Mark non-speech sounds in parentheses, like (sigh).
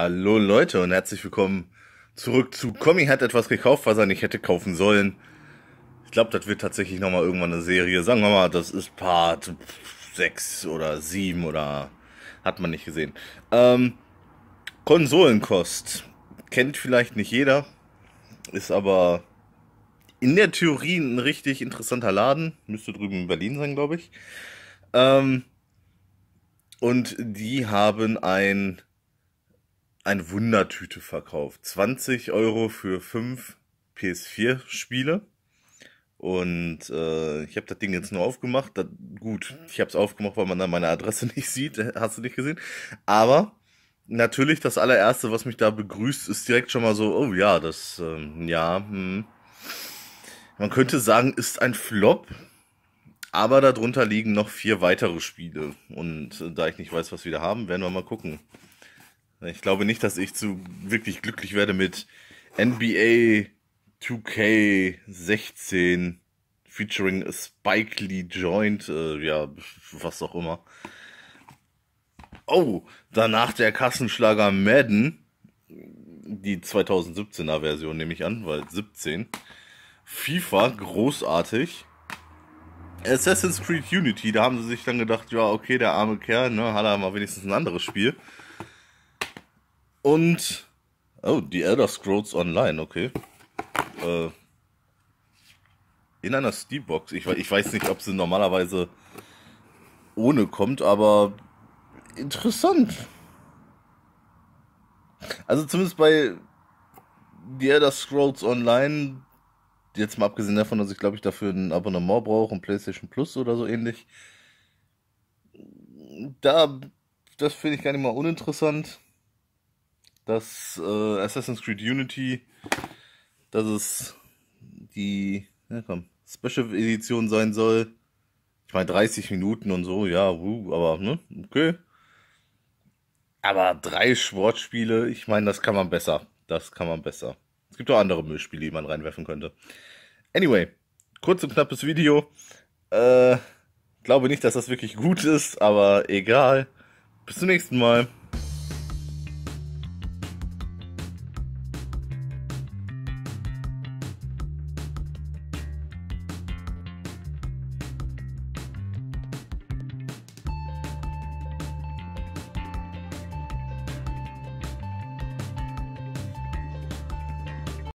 Hallo Leute und herzlich willkommen zurück zu Kommi hat etwas gekauft, was er nicht hätte kaufen sollen. Ich glaube, das wird tatsächlich nochmal irgendwann eine Serie. Sagen wir mal, das ist Part 6 oder 7 oder hat man nicht gesehen. Ähm, Konsolenkost. Kennt vielleicht nicht jeder, ist aber in der Theorie ein richtig interessanter Laden. Müsste drüben in Berlin sein, glaube ich. Ähm, und die haben ein eine Wundertüte verkauft. 20 Euro für fünf PS4-Spiele. Und äh, ich habe das Ding jetzt nur aufgemacht. Das, gut, ich habe es aufgemacht, weil man dann meine Adresse (laughs) nicht sieht. Hast du nicht gesehen? Aber natürlich das allererste, was mich da begrüßt, ist direkt schon mal so, oh ja, das, ähm, ja, hm. man könnte sagen, ist ein Flop. Aber darunter liegen noch vier weitere Spiele. Und äh, da ich nicht weiß, was wir da haben, werden wir mal gucken. Ich glaube nicht, dass ich zu wirklich glücklich werde mit NBA 2K16 featuring a Spike Lee Joint, äh, ja, was auch immer. Oh, danach der Kassenschlager Madden, die 2017er Version nehme ich an, weil 17. FIFA, großartig. Assassin's Creed Unity, da haben sie sich dann gedacht, ja, okay, der arme Kerl, ne, hat er mal wenigstens ein anderes Spiel. Und. Oh, die Elder Scrolls Online, okay. Äh, in einer Steambox. Ich, ich weiß nicht, ob sie normalerweise ohne kommt, aber interessant. Also zumindest bei The Elder Scrolls Online, jetzt mal abgesehen davon, dass ich glaube ich dafür ein Abonnement brauche, ein PlayStation Plus oder so ähnlich. Da, das finde ich gar nicht mal uninteressant dass äh, Assassin's Creed Unity, dass es die ja komm, Special Edition sein soll. Ich meine 30 Minuten und so, ja, wuh, aber ne, okay. Aber drei Sportspiele, ich meine, das kann man besser. Das kann man besser. Es gibt auch andere Müllspiele, die man reinwerfen könnte. Anyway, kurz und knappes Video. Äh, glaube nicht, dass das wirklich gut ist, aber egal. Bis zum nächsten Mal.